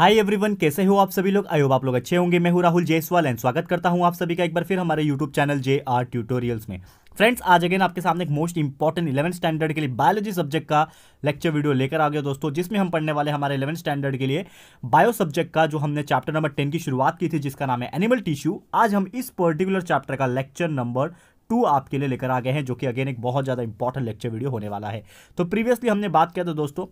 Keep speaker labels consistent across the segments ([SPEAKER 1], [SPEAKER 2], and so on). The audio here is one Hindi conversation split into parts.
[SPEAKER 1] हाय एवरीवन कैसे हो आप सभी लोग होप आप लोग अच्छे होंगे मैं हूं राहुल जयसवाल एंड स्वागत करता हूं आप सभी का एक बार फिर हमारे YouTube channel J R tutorials में फ्रेंड्स आज अगेन आपके सामने एक मोस्ट इंपॉर्टेंट इलेवन स्टैंडर्ड के लिए बायोलॉजी सब्जेक्ट का लेक्चर वीडियो लेकर आ गया दोस्तों जिसमें हम पढ़ने वाले हमारे इलेवन स्टैंडर्ड के लिए बायो सब्जेक्ट का जो हमने चैप्टर नंबर टेन की शुरुआत की थी जिसका नाम है एनिमल टिश्यू आज हम इस पर्टिकुलर चैप्टर का लेक्चर नंबर टू आपके लिए लेकर आ गए हैं जो कि अगेन एक बहुत ज़्यादा इंपॉर्टेंट लेक्चर वीडियो होने वाला है तो प्रीवियसली हमने बात किया था दोस्तों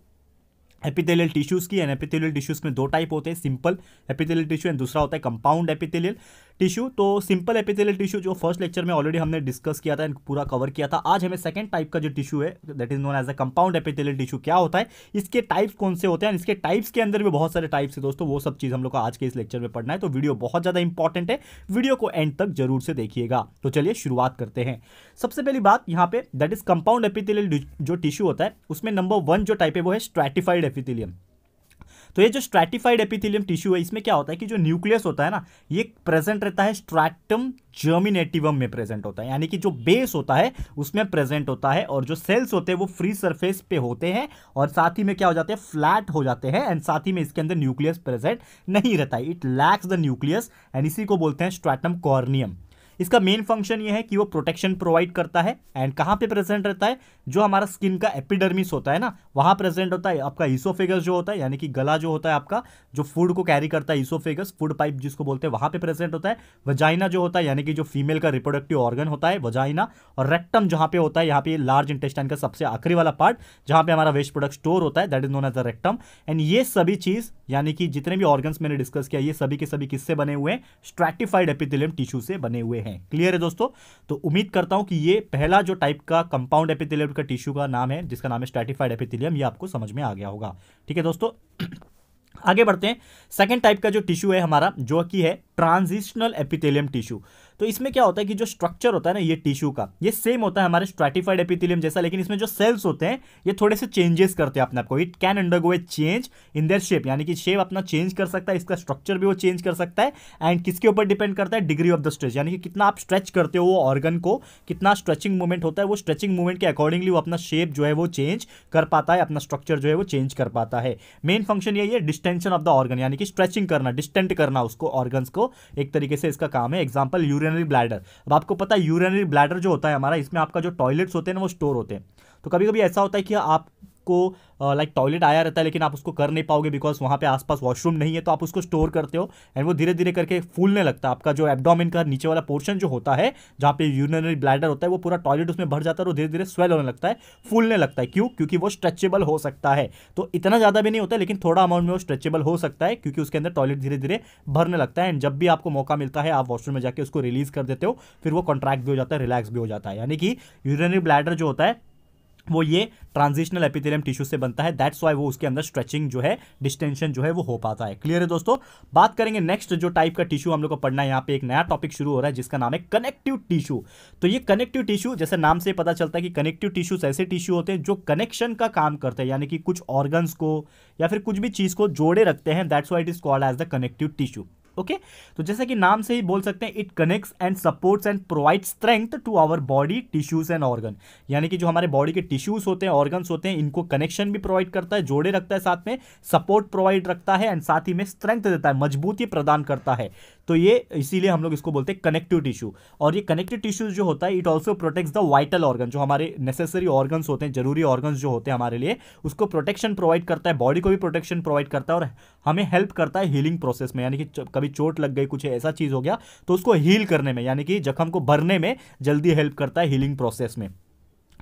[SPEAKER 1] एपिथेलियल टिश्यूज की एंड एपिथेलियल टिश्यूज में दो टाइप होते हैं सिंपल एपिथेलियल टिश्यू एंड दूसरा होता है कंपाउंड एपिथेलियल टिश्यू तो सिंपल एपिथेलियल टिश्यू जो फर्स्ट लेक्चर में ऑलरेडी हमने डिस्कस किया था एंड पूरा कवर किया था आज हमें सेकंड टाइप का जो टिश्यू है that is known as a compound epithelial tissue क्या होता है इसके टाइप्स कौन से होते हैं इसके टाइप्स के अंदर भी बहुत सारे टाइप्स है दोस्तों वो सब चीज़ हम लोग को आज के इस लेक्चर में पढ़ना है तो वीडियो बहुत ज़्यादा इंपॉर्टेंट है वीडियो को एंड तक जरूर से देखिएगा तो चलिए शुरुआत करते हैं सबसे पहली बात यहाँ पे दैट इज कंपाउंड एपिथेलियल जो टिश्यू होता है उसमें नंबर वन जो टाइप है वो है स्ट्रेटिफाइड एपिथेलियम तो ये जो स्ट्रेटिफाइड एपिथिलियम टिश्यू है इसमें क्या होता है कि जो न्यूक्लियस होता है ना ये प्रेजेंट रहता है स्ट्रैटम जर्मिनेटिवम में प्रेजेंट होता है यानी कि जो बेस होता है उसमें प्रेजेंट होता है और जो सेल्स होते हैं वो फ्री सरफेस पे होते हैं और साथ ही में क्या हो जाते हैं फ्लैट हो जाते हैं एंड साथ ही में इसके अंदर न्यूक्लियस प्रेजेंट नहीं रहता है it lacks the nucleus and इसी को बोलते हैं स्ट्रैटम कॉर्नियम इसका मेन फंक्शन ये है कि वो प्रोटेक्शन प्रोवाइड करता है एंड कहाँ पे प्रेजेंट रहता है जो हमारा स्किन का एपिडर्मिस होता है ना वहाँ प्रेजेंट होता है आपका ईसोफेगस जो होता है यानी कि गला जो होता है आपका जो फूड को कैरी करता है ईसोफेगस फूड पाइप जिसको बोलते हैं वहाँ पे प्रेजेंट होता है वजाइना जो होता है यानी कि जो फीमेल का रिप्रोडक्टिव ऑर्गन होता है वजाइना और रेक्टम जहाँ पे होता है यहाँ पे लार्ज इंटेस्टाइन का सबसे आखिरी वाला पार्ट जहाँ पे हमारा वेस्ट प्रोडक्ट स्टोर होता है that is known as the rectum and ये सभी चीज़ यानी कि जितने भी ऑर्गन्स मैंने डिस्कस किया ये सभी के सभी किससे बने हुए हैं स्ट्रैटिफाइड एपिथिलियम टिश्यू से बने हुए हैं हैं क्लियर है दोस्तों तो उम्मीद करता हूं कि ये पहला जो टाइप का कंपाउंड एपिथेलियम का टिश्यू का नाम है जिसका नाम है स्ट्रेटिफाइड एपिथेलियम ये आपको समझ में आ गया होगा ठीक है दोस्तों आगे बढ़ते हैं सेकेंड टाइप का जो टिश्यू है हमारा जो कि है ट्रांजिशनल एपिथेलियम टिश्यू तो इसमें क्या होता है कि जो स्ट्रक्चर होता है ना ये टिश्यू का ये सेम होता है हमारे स्ट्रेटिफाइड एपिथिलियम जैसा लेकिन इसमें जो सेल्स होते हैं ये थोड़े से चेंजेस करते हैं अपने आपको it can undergo a change in their shape यानी कि शेप अपना चेंज कर सकता है इसका स्ट्रक्चर भी वो चेंज कर सकता है एंड किसके ऊपर डिपेंड करता है डिग्री ऑफ द स्ट्रेच यानी कि कितना आप स्ट्रेच करते हो वो ऑर्गन को कितना स्ट्रेचिंग मूवमेंट होता है वो स्ट्रेचिंग मूवमेंट के अकॉर्डिंगली वो अपना शेप जो है वो चेंज कर पाता है अपना स्ट्रक्चर जो है वो चेंज कर पाता है मेन फंक्शन यही है डिस्टेंशन ऑफ द ऑर्गन यानी कि स्ट्रेचिंग करना डिस्टेंट करना उसको ऑर्गन को एक तरीके से इसका काम है एग्जाम्पल यूरिन यूरिनरी ब्लैडर अब आपको पता है यूरिनरी ब्लैडर जो होता है हमारा इसमें आपका जो टॉयलेट्स होते हैं ना वो स्टोर होते हैं तो कभी कभी ऐसा होता है कि आप आपको लाइक टॉयलेट आया रहता है लेकिन आप उसको कर नहीं पाओगे बिकॉज वहाँ पे आसपास वॉशरूम नहीं है तो आप उसको स्टोर करते हो एंड वो धीरे धीरे करके फूलने लगता है आपका जो एबडोमिन का नीचे वाला पोर्शन जो होता है जहाँ पे यूरिनरी ब्लैडर होता है वो पूरा टॉयलेट उसमें भर जाता है और धीरे धीरे स्वेल होने लगता है फूलने लगता है क्यों क्योंकि वो स्ट्रेचेबल हो सकता है तो इतना ज़्यादा भी नहीं होता है लेकिन थोड़ा अमाउंट में वो स्ट्रेचेबल हो सकता है क्योंकि उसके अंदर टॉयलेट धीरे धीरे भरने लगता है एंड जब भी आपको मौका मिलता है आप वॉशरूम में जाकर उसको रिलीज़ कर देते हो फिर वो कॉन्ट्रैक्ट भी हो जाता है रिलैक्स भी हो जाता है यानी कि यूरिनरी ब्लैडर जो होता है वो ये ट्रांजिशनल एपिथेलियम टिश्यू से बनता है दैट्स वाई वो उसके अंदर स्ट्रेचिंग जो है डिस्टेंशन जो है वो हो पाता है क्लियर है दोस्तों बात करेंगे नेक्स्ट जो टाइप का टिश्यू हम लोग को पढ़ना है यहाँ पे एक नया टॉपिक शुरू हो रहा है जिसका नाम है कनेक्टिव टिश्यू तो ये कनेक्टिव टिश्यू जैसे नाम से पता चलता है कि कनेक्टिव टिश्यूज ऐसे टिश्यू होते हैं जो कनेक्शन का काम करते हैं यानी कि कुछ ऑर्गन्स को या फिर कुछ भी चीज़ को जोड़े रखते हैं that's why it is called as the connective tissue okay तो जैसा कि नाम से ही बोल सकते हैं it connects and supports and provide strength to our body tissues and organ यानी कि जो हमारे बॉडी के टिश्यूज होते हैं ऑर्गन्स होते हैं इनको कनेक्शन भी प्रोवाइड करता है जोड़े रखता है साथ में सपोर्ट प्रोवाइड रखता है एंड साथ ही में स्ट्रेंथ देता है मजबूती प्रदान करता है तो ये इसीलिए हम लोग इसको बोलते हैं कनेक्टिव टिश्यू और ये कनेक्टिव टिश्यूज जो होता है it also protects the vital organ जो हमारे नेसेसरी ऑर्गन्स होते हैं जरूरी ऑर्गन्स जो होते हैं हमारे लिए उसको प्रोटेक्शन प्रोवाइड करता है बॉडी को भी प्रोटेक्शन प्रोवाइड करता है और हमें हेल्प करता है हीलिंग प्रोसेस में यानी कि कभी चोट लग गई कुछ ऐसा चीज़ हो गया तो उसको हील करने में यानी कि जख्म को भरने में जल्दी हेल्प करता है हीलिंग प्रोसेस में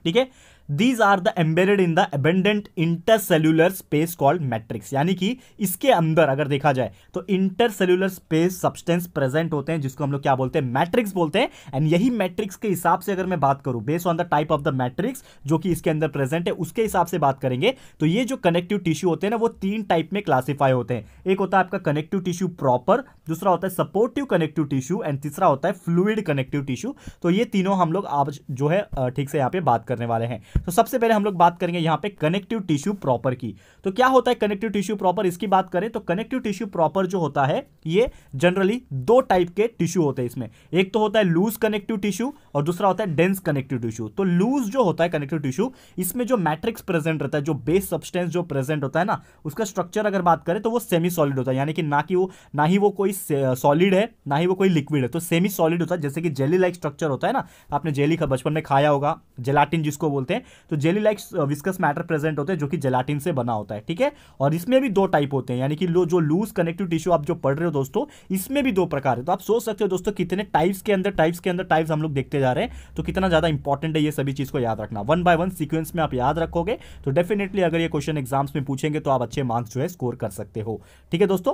[SPEAKER 1] ठीक है these are the embedded in the abundant intercellular space called matrix यानी कि इसके अंदर अगर देखा जाए तो इंटरसेल्यूलर स्पेस सब्सटेंस प्रेजेंट होते हैं जिसको हम लोग क्या बोलते हैं मैट्रिक्स बोलते हैं एंड यही मैट्रिक्स के हिसाब से अगर मैं बात करूं based on the type of the matrix जो कि इसके अंदर प्रेजेंट है उसके हिसाब से बात करेंगे तो ये जो कनेक्टिव टिश्यू होते हैं ना वो तीन टाइप में क्लासीफाई होते हैं एक होता है आपका कनेक्टिव टिश्यू प्रॉपर दूसरा होता है सपोर्टिव कनेक्टिव टिश्यू एंड तीसरा होता है फ्लूड कनेक्टिव टिश्यू तो ये तीनों हम लोग आज जो है ठीक से यहाँ पे बात करने वाले हैं तो सबसे पहले हम लोग बात करेंगे यहाँ पे कनेक्टिव टिश्यू प्रॉपर की तो क्या होता है कनेक्टिव टिश्यू प्रॉपर इसकी बात करें तो कनेक्टिव टिश्यू प्रॉपर जो होता है ये जनरली दो टाइप के टिश्यू होते हैं इसमें एक तो होता है लूज कनेक्टिव टिश्यू और दूसरा होता है डेंस कनेक्टिव टिश्यू तो लूज जो होता है कनेक्टिव टिश्यू इसमें जो मैट्रिक्स प्रेजेंट रहता है जो बेस सब्सटेंस जो प्रेजेंट होता है ना उसका स्ट्रक्चर अगर बात करें तो वो सेमी सॉलिड होता है यानी कि ना कि वो ना ही वो कोई सॉलिड है ना ही वो कोई लिक्विड है तो सेमी सॉलिड होता है जैसे कि जेली लाइक स्ट्रक्चर होता है ना आपने जेली का बचपन में खाया होगा जेलाटिन जिसको बोलते हैं तो jelly like viscous matter present होते हैं जो कि जेलाटिन से बना होता है ठीक है और इसमें भी दो टाइप होते हैं यानी कि लो जो लूज कनेक्टिव टिश्यू आप जो पढ़ रहे हो दोस्तों इसमें भी दो प्रकार है तो आप सोच सकते हो दोस्तों कितने टाइप्स के अंदर टाइप्स के अंदर टाइप्स हम लोग देखते जा रहे हैं तो कितना ज़्यादा इंपॉर्टेंट है ये सभी चीज़ को याद रखना वन बाय वन सिक्वेंस में आप याद रखोगे तो डेफिनेटली अगर ये क्वेश्चन एग्जाम्स में पूछेंगे तो आप अच्छे मार्क्स जो है स्कोर कर सकते हो ठीक है दोस्तों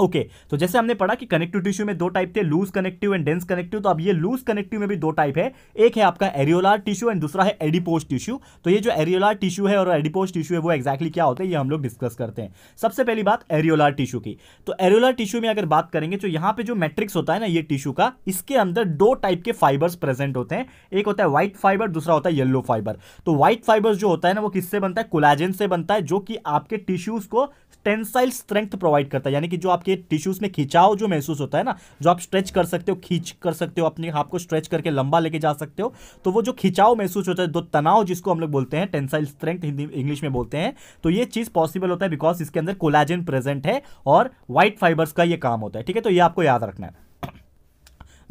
[SPEAKER 1] ओके okay, तो जैसे हमने पढ़ा कि कनेक्टिव टिश्यू में दो टाइप थे loose connective and dense connective तो अब ये लूज कनेक्टिव में भी दो टाइप है एक है आपका एरियोलार टिश्यू एंड दूसरा है एडिपोज टिश्यू तो ये जो एरियोलार टिश्यू है और एडिपोज टिश्यू है वो एक्जैक्टली क्या होता है ये हम लोग डिस्कस करते हैं सबसे पहली बात एरियोलार टिश्यू की तो एरियोलार टिश्यू में अगर बात करेंगे तो यहाँ पे जो मैट्रिक्स होता है ना ये टिश्यू का इसके अंदर दो टाइप के फाइबर्स प्रेजेंट होते हैं एक होता है व्हाइट फाइबर दूसरा होता है येलो फाइबर तो व्हाइट फाइबर्स जो होता है ना वो किससे बनता है कोलाजेन से बनता है जो कि आपके टिश्यूज को टेंसाइल स्ट्रेंथ प्रोवाइड करता है यानी कि जो आपके टिश्यूज में खिंचाव जो महसूस होता है ना जो आप स्ट्रेच कर सकते हो खींच कर सकते हो अपने हाथ को स्ट्रेच करके लंबा लेके जा सकते हो तो वो जो खिंचाव महसूस होता है दो तनाव जिसको हम लोग बोलते हैं टेंसाइल स्ट्रेंथ हिंदी इंग्लिश में बोलते हैं तो ये चीज़ पॉसिबल होता है बिकॉज इसके अंदर कोलाजिन प्रेजेंट है और व्हाइट फाइबर्स का ये काम होता है ठीक है तो ये आपको याद रखना है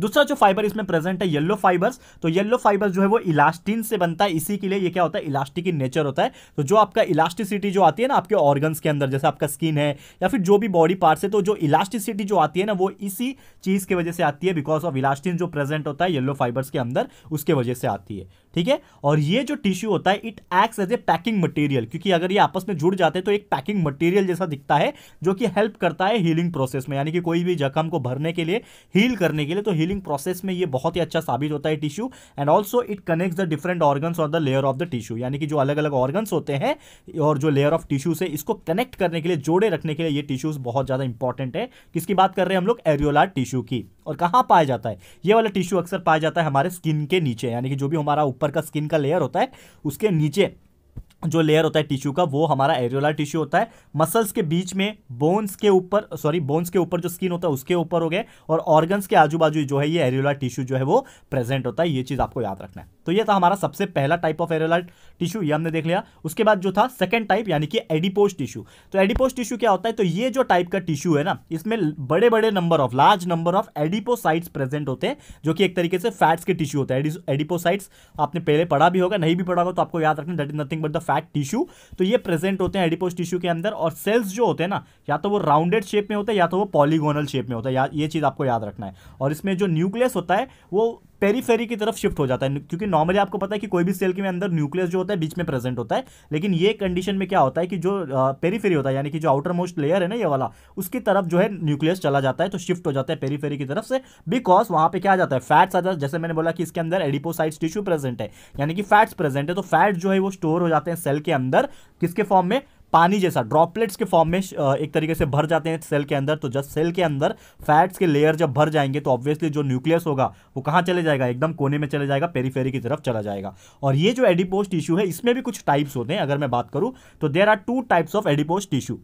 [SPEAKER 1] दूसरा जो फाइबर इसमें प्रेजेंट है येलो फाइबर्स तो येलो फाइबर्स जो है वो इलास्टिन से बनता है इसी के लिए ये क्या होता है इलास्टिक इन नेचर होता है तो जो आपका इलास्टिसिटी जो आती है ना आपके ऑर्गन्स के अंदर जैसे आपका स्किन है या फिर जो भी बॉडी पार्ट्स है तो जो इलास्टिसिटी जो आती है ना वो इसी चीज़ की वजह से आती है बिकॉज ऑफ इलास्टिन जो प्रेजेंट होता है येलो फाइबर्स के अंदर उसके वजह से आती है ठीक है और ये जो टिश्यू होता है it act as a packing material क्योंकि अगर ये आपस में जुड़ जाते हैं तो एक पैकिंग मटेरियल जैसा दिखता है जो कि हेल्प करता है हीलिंग प्रोसेस में यानी कि कोई भी जख्म को भरने के लिए हील करने के लिए तो हीलिंग प्रोसेस में ये बहुत ही अच्छा साबित होता है tissue and also it connect the different organ on the layer of the tissue यानी कि जो अलग अलग ऑर्गन होते हैं और जो लेयर ऑफ टिश्यूज है इसको कनेक्ट करने के लिए जोड़े रखने के लिए ये टिश्यूज बहुत ज़्यादा इंपॉर्टेंट है किसकी बात कर रहे हैं हम लोग एरियोलार टिश्यू की और कहाँ पाया जाता है ये वाला टिश्यू अक्सर पाया जाता है हमारे स्किन के नीचे यानी कि जो भी हमारा ऊपर ऊपर का स्किन का लेयर होता है उसके नीचे जो लेयर होता है टिश्यू का वो हमारा एरियोला टिश्यू होता है मसल्स के बीच में बोन्स के ऊपर सॉरी बोन्स के ऊपर जो स्किन होता है उसके ऊपर हो गए और ऑर्गन्स के आजू बाजू जो है ये एरियोला टिश्यू जो है वो प्रेजेंट होता है ये चीज़ आपको याद रखना है तो ये था हमारा सबसे पहला टाइप ऑफ एरियोला टिश्यू ये हमने देख लिया उसके बाद जो था सेकेंड टाइप यानी कि एडिपोस्ट टिश्यू तो एडिपोस्ट टिश्यू क्या होता है तो ये जो टाइप का टिश्यू है ना इसमें बड़े बड़े number of large number of adipocytes present होते हैं जो कि एक तरीके से फैट्स के टिश्यू होते हैं एडिपोसाइट्स आपने पहले पढ़ा भी होगा नहीं भी पढ़ा होगा तो आपको याद रखना that is nothing but the fat tissue तो ये प्रेजेंट होते हैं एडिपोज टिश्यू के अंदर और सेल्स जो होते हैं ना या तो वो राउंडेड शेप में होते हैं या तो वो पॉलीगोनल शेप में होता है ये चीज़ आपको याद रखना है और इसमें जो न्यूक्लियस होता है वो पेरीफेरी की तरफ शिफ्ट हो जाता है क्योंकि नॉर्मली आपको पता है कि कोई भी सेल के में अंदर न्यूक्लियस जो होता है बीच में प्रेजेंट होता है लेकिन ये कंडीशन में क्या होता है कि जो पेरीफेरी होता है यानी कि जो आउटर मोस्ट लेयर है ना ये वाला उसकी तरफ जो है न्यूक्लियस चला जाता है तो शिफ्ट हो जाता है पेरीफेरी की तरफ से बिकॉज वहाँ पे क्या आ जाता है फैट्स आ जाता है जैसे मैंने बोला कि इसके अंदर एडिपोसाइड टिश्यू प्रेजेंट है यानी कि फैट्स प्रेजेंट है तो फैट जो है वो स्टोर हो जाते हैं सेल के अंदर किसके फॉर्म में पानी जैसा ड्रॉपलेट्स के फॉर्म में एक तरीके से भर जाते हैं सेल के अंदर तो जब सेल के अंदर फैट्स के लेयर जब भर जाएंगे तो ऑब्वियसली जो न्यूक्लियस होगा वो कहाँ चले जाएगा एकदम कोने में चले जाएगा पेरीफेरी की तरफ चला जाएगा और ये जो एडिपोस्ट टिश्यू है इसमें भी कुछ टाइप्स होते हैं अगर मैं बात करूँ तो there are two types of adipose tissue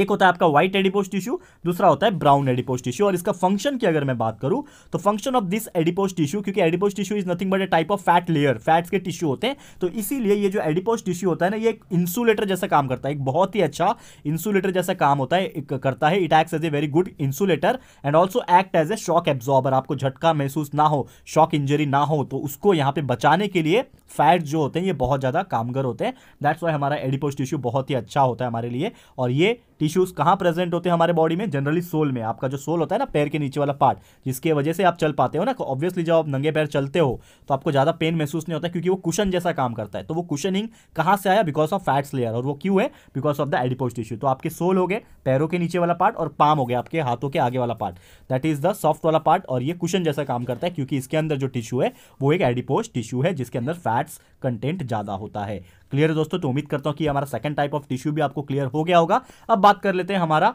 [SPEAKER 1] एक होता है आपका व्हाइट एडिपोस्ट टिश्यू दूसरा होता है ब्राउन एडिपोस्ट टिश्यू और इसका फंक्शन की अगर मैं बात करूं तो function of this adipose tissue क्योंकि adipose tissue is nothing but a type of fat layer fats के टिश्यू होते हैं तो इसीलिए ये जो एडिपोस्ट टिश्यू होता है ना ये एक इंसुलेटर जैसा काम करता है एक बहुत ही अच्छा इंसुलेटर जैसा काम होता है करता है it act as a very good insulator and also act as a shock absorber आपको झटका महसूस ना हो शॉक इंजरी ना हो तो उसको यहाँ पे बचाने के लिए फैट जो होते हैं ये बहुत ज़्यादा कामगर होते हैं दैट्स वाई हमारा एडिपोस्ट टिश्यू बहुत ही अच्छा होता है हमारे लिए और ये टिश्यूज कहाँ प्रेजेंट होते हैं हमारे बॉडी में जनरली सोल में आपका जो सोल होता है ना पैर के नीचे वाला पार्ट जिसके वजह से आप चल पाते हो ना ऑब्वियसली जब आप नंगे पैर चलते हो तो आपको ज़्यादा पेन महसूस नहीं होता क्योंकि वो कुशन जैसा काम करता है तो वो कुशनिंग कहाँ से आया बिकॉज ऑफ फैट्स लेयर और वो क्यों है because of the adipose tissue तो आपके सोल हो गए पैरों के नीचे वाला पार्ट और पाम हो गया आपके हाथों के आगे वाला part that is the soft वाला पार्ट और ये कुशन जैसा काम करता है क्योंकि इसके अंदर जो टिश्यू है वो एक एडिपोज टिश्यू है जिसके अंदर फैट्स कंटेंट ज़्यादा होता है क्लियर है दोस्तों तो उम्मीद करता हूँ कि हमारा सेकंड टाइप ऑफ टिश्यू भी आपको क्लियर हो गया होगा अब बात कर लेते हैं हमारा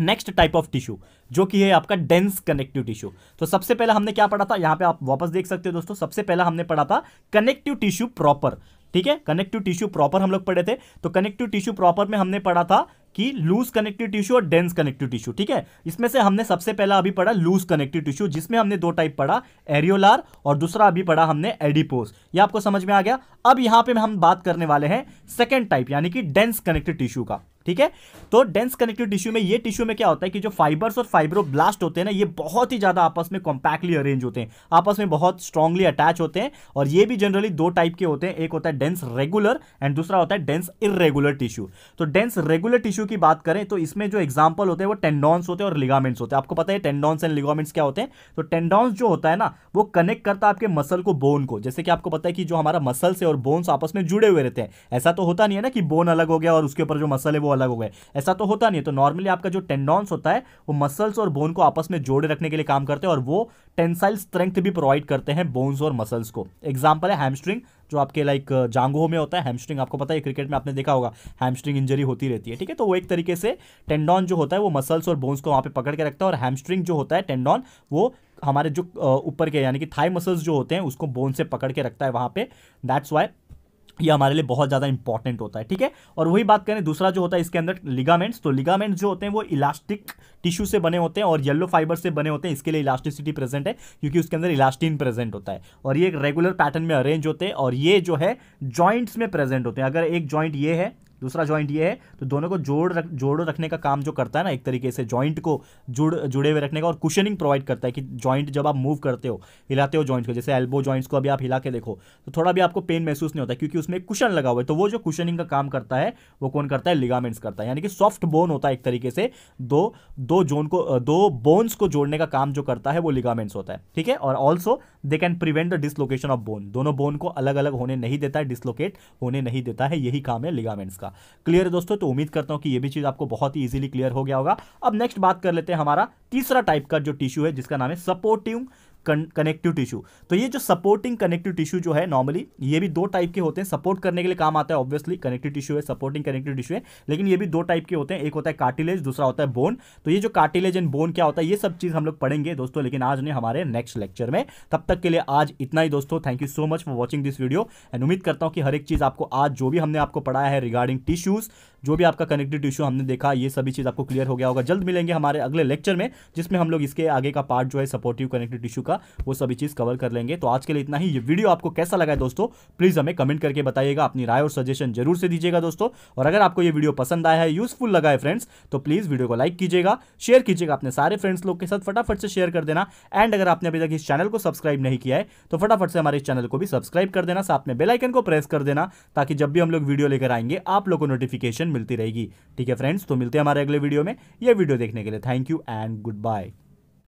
[SPEAKER 1] नेक्स्ट टाइप ऑफ टिश्यू जो कि है आपका डेंस कनेक्टिव टिश्यू तो सबसे पहले हमने क्या पढ़ा था यहां पे आप वापस देख सकते हो दोस्तों सबसे पहले हमने पढ़ा था कनेक्टिव टिश्यू प्रॉपर ठीक है कनेक्टिव टिश्यू प्रॉपर हम लोग पढ़े थे तो कनेक्टिव टिश्यू प्रॉपर में हमने पढ़ा था कि लूज कनेक्टिव टिश्यू और डेंस कनेक्टिव टिश्यू ठीक है इसमें से हमने सबसे पहला अभी पढ़ा लूज कनेक्टिव टिश्यू जिसमें हमने दो टाइप पढ़ा एरियोलार और दूसरा अभी पढ़ा हमने एडिपोस ये आपको समझ में आ गया अब यहां पे हम बात करने वाले हैं सेकेंड टाइप यानी कि डेंस कनेक्टिव टिश्यू का ठीक है तो डेंस कनेक्टिव टिश्यू में ये टिश्यू में क्या होता है कि जो फाइबर्स और फाइब्रोब्लास्ट होते हैं ना ये बहुत ही ज्यादा आपस में कॉम्पैक्टली अरेंज होते हैं आपस में बहुत स्ट्रांगली अटैच होते हैं और ये भी जनरली दो टाइप के होते हैं एक होता है डेंस रेगुलर एंड दूसरा होता है डेंस इरेगुलर टिश्यू तो डेंस रेगुलर टिश्यू की बात करें तो इसमें जो एग्जाम्पल होते हैं वो टेंडॉन्स होते हैं और लिगामेंट्स होते हैं आपको पता है टेंडॉन्स एंड लिगामेंट्स क्या होते हैं तो टेंडॉन्स जो होता है ना वो कनेक्ट करता है आपके मसल को बोन को जैसे कि आपको पता है कि जो हमारा मसल्स है और बोन्स आपस में जुड़े हुए रहते हैं ऐसा तो होता नहीं है ना कि बोन अलग हो गया और उसके ऊपर जो मसल है वो अलग हो गए ऐसा तो होता नहीं है तो नॉर्मली आपका जो टेंडॉन्स होता है वो मसल्स और बोन को आपस में जोड़े रखने के लिए काम करते हैं और वो टेंसाइल स्ट्रेंथ भी प्रोवाइड करते हैं बोन्स और मसल्स को एग्जाम्पल है हैमस्ट्रिंग जो आपके लाइक जांगो में होता है हैमस्ट्रिंग आपको पता है क्रिकेट में आपने देखा होगा हैमस्ट्रिंग इंजरी होती रहती है ठीक है तो वो एक तरीके से टेंडॉन जो होता है वो मसल्स और बोन्स को वहाँ पे पकड़ के रखता है और हैमस्ट्रिंग जो होता है टेंडॉन वो हमारे जो ऊपर के यानी कि थाई मसल्स जो होते हैं उसको बोन से पकड़ के रखता है वहाँ पे दैट्स वाई ये हमारे लिए बहुत ज़्यादा इंपॉर्टेंट होता है ठीक है और वही बात करें दूसरा जो होता है इसके अंदर लिगामेंट्स तो लिगामेंट्स जो होते हैं वो इलास्टिक टिश्यू से बने होते हैं और येलो फाइबर से बने होते हैं इसके लिए इलास्टिसिटी प्रेजेंट है क्योंकि उसके अंदर इलास्टिन प्रेजेंट होता है और ये एक रेगुलर पैटर्न में अरेंज होते हैं और ये जो है जॉइंट्स में प्रेजेंट होते हैं अगर एक जॉइंट ये है दूसरा जॉइंट ये है तो दोनों को जोड़ रख जोड़ रखने का काम जो करता है ना एक तरीके से जॉइंट को जुड़ जुड़े हुए रखने का और कुशनिंग प्रोवाइड करता है कि जॉइंट जब आप मूव करते हो हिलाते हो जॉइंट को जैसे एल्बो जॉइंट्स को अभी आप हिला के देखो तो थोड़ा भी आपको पेन महसूस नहीं होता क्योंकि उसमें कुशन लगा हुआ है तो वो जो कुशनिंग का काम करता है वो कौन करता है लिगामेंट्स करता है यानी कि सॉफ्ट बोन होता है एक तरीके से दो दो जोन को दो बोन्स को जोड़ने का काम जो करता है वो लिगामेंट्स होता है ठीक है और also they can prevent the dislocation of bone दोनों बोन को अलग अलग होने नहीं देता है डिसलोकेट होने नहीं देता है यही काम है लिगामेंट्स का क्लियर है दोस्तों तो उम्मीद करता हूं कि ये भी चीज़ आपको बहुत ही ईजिली क्लियर हो गया होगा अब नेक्स्ट बात कर लेते हैं हमारा तीसरा टाइप का जो टिश्यू है जिसका नाम है सपोर्टिव कनेक्टिव टिश्यू तो ये जो सपोर्टिंग कनेक्टिव टिश्यू जो है नॉर्मली ये भी दो टाइप के होते हैं सपोर्ट करने के लिए काम आता है ऑब्वियसली कनेक्टिव टिश्यू है सपोर्टिंग कनेक्टिव टिश्यू है लेकिन ये भी दो टाइप के होते हैं एक होता है कार्टिलेज दूसरा होता है बोन तो ये जो कार्टिलेज एंड बोन क्या होता है ये सब चीज़ हम लोग पढ़ेंगे दोस्तों लेकिन आज नहीं हमारे नेक्स्ट लेक्चर में तब तक के लिए आज इतना ही दोस्तों thank you so much for watching this video and उम्मीद करता हूँ कि हर एक चीज़ आपको आज जो भी हमने आपको पढ़ाया है रिगार्डिंग टिश्यूज़ जो भी आपका कनेक्टिव टिश्यू हमने देखा ये सभी चीज़ आपको क्लियर हो गया होगा जल्द मिलेंगे हमारे अगले लेक्चर में जिसमें हम लोग इसके आगे का पार्ट जो है सपोर्टिव कनेक्टिव टिश्यू का वो सभी चीज़ कवर कर लेंगे तो आज के लिए इतना ही ये वीडियो आपको कैसा लगा है दोस्तों प्लीज़ हमें कमेंट करके बताइएगा अपनी राय और सजेशन जरूर से दीजिएगा दोस्तों और अगर आपको ये वीडियो पसंद आया है यूजफुल लगा है फ्रेंड्स तो प्लीज़ वीडियो को लाइक कीजिएगा शेयर कीजिएगा अपने सारे फ्रेंड्स लोग के साथ फटाफट से शेयर कर देना एंड अगर आपने अभी तक इस चैनल को सब्सक्राइब नहीं किया है तो फटाफट से हमारे चैनल को भी सब्सक्राइब कर देना साथ में बेलाइकन को प्रेस कर देना ताकि जब भी हम लोग वीडियो लेकर आएंगे आप लोग को नोटिफिकेशन मिलती रहेगी ठीक है फ्रेंड्स तो मिलते हैं हमारे अगले वीडियो में यह वीडियो देखने के लिए thank you and good bye